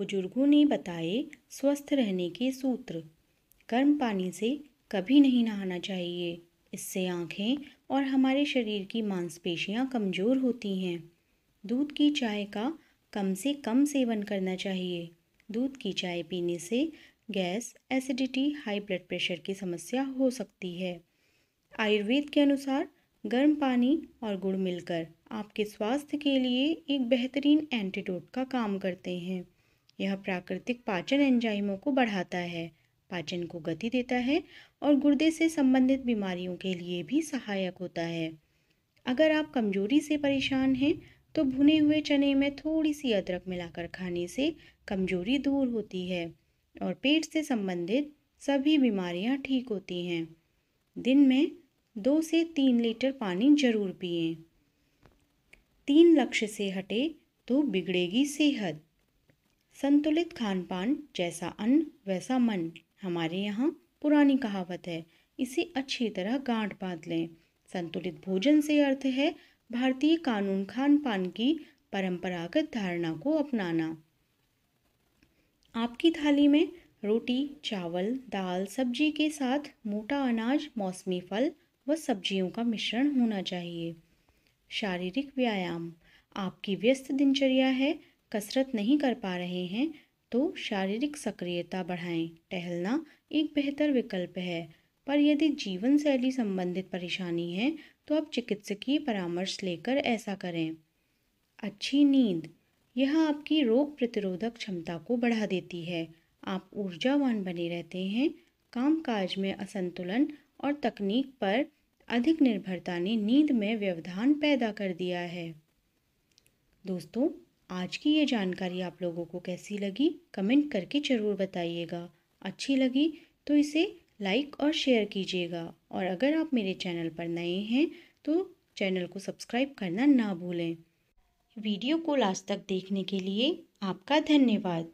बुजुर्गों ने बताए स्वस्थ रहने के सूत्र गर्म पानी से कभी नहीं नहाना चाहिए इससे आँखें और हमारे शरीर की मांसपेशियाँ कमज़ोर होती हैं दूध की चाय का कम से कम सेवन करना चाहिए दूध की चाय पीने से gas acidity high blood pressure की समस्या हो सकती है आयुर्वेद के अनुसार गर्म पानी और गुड़ मिलकर आपके स्वास्थ्य के लिए एक बेहतरीन एंटीडोट का काम करते हैं यह प्राकृतिक पाचन एंजाइमों को बढ़ाता है पाचन को गति देता है और गुर्दे से संबंधित बीमारियों के लिए भी सहायक होता है अगर आप कमजोरी से परेशान हैं तो भुने हुए चने में थोड़ी सी अदरक मिलाकर खाने से कमजोरी दूर होती है और पेट से संबंधित सभी बीमारियां ठीक होती हैं दिन में दो से तीन लीटर पानी जरूर पिए तीन लक्ष्य से हटे तो बिगड़ेगी सेहत संतुलित खान पान जैसा अन्न वैसा मन हमारे यहाँ पुरानी कहावत है इसे अच्छी तरह गांठ बांध लें संतुलित भोजन से अर्थ है भारतीय कानून खान पान की परंपरागत धारणा को अपनाना आपकी थाली में रोटी चावल दाल सब्जी के साथ मोटा अनाज मौसमी फल व सब्जियों का मिश्रण होना चाहिए शारीरिक व्यायाम आपकी व्यस्त दिनचर्या है कसरत नहीं कर पा रहे हैं तो शारीरिक सक्रियता बढ़ाएं टहलना एक बेहतर विकल्प है पर यदि जीवन शैली संबंधित परेशानी है तो आप चिकित्सकीय परामर्श लेकर ऐसा करें अच्छी नींद यह आपकी रोग प्रतिरोधक क्षमता को बढ़ा देती है आप ऊर्जावान बने रहते हैं कामकाज में असंतुलन और तकनीक पर अधिक निर्भरता ने नींद में व्यवधान पैदा कर दिया है दोस्तों आज की ये जानकारी आप लोगों को कैसी लगी कमेंट करके ज़रूर बताइएगा अच्छी लगी तो इसे लाइक और शेयर कीजिएगा और अगर आप मेरे चैनल पर नए हैं तो चैनल को सब्सक्राइब करना ना भूलें वीडियो को लास्ट तक देखने के लिए आपका धन्यवाद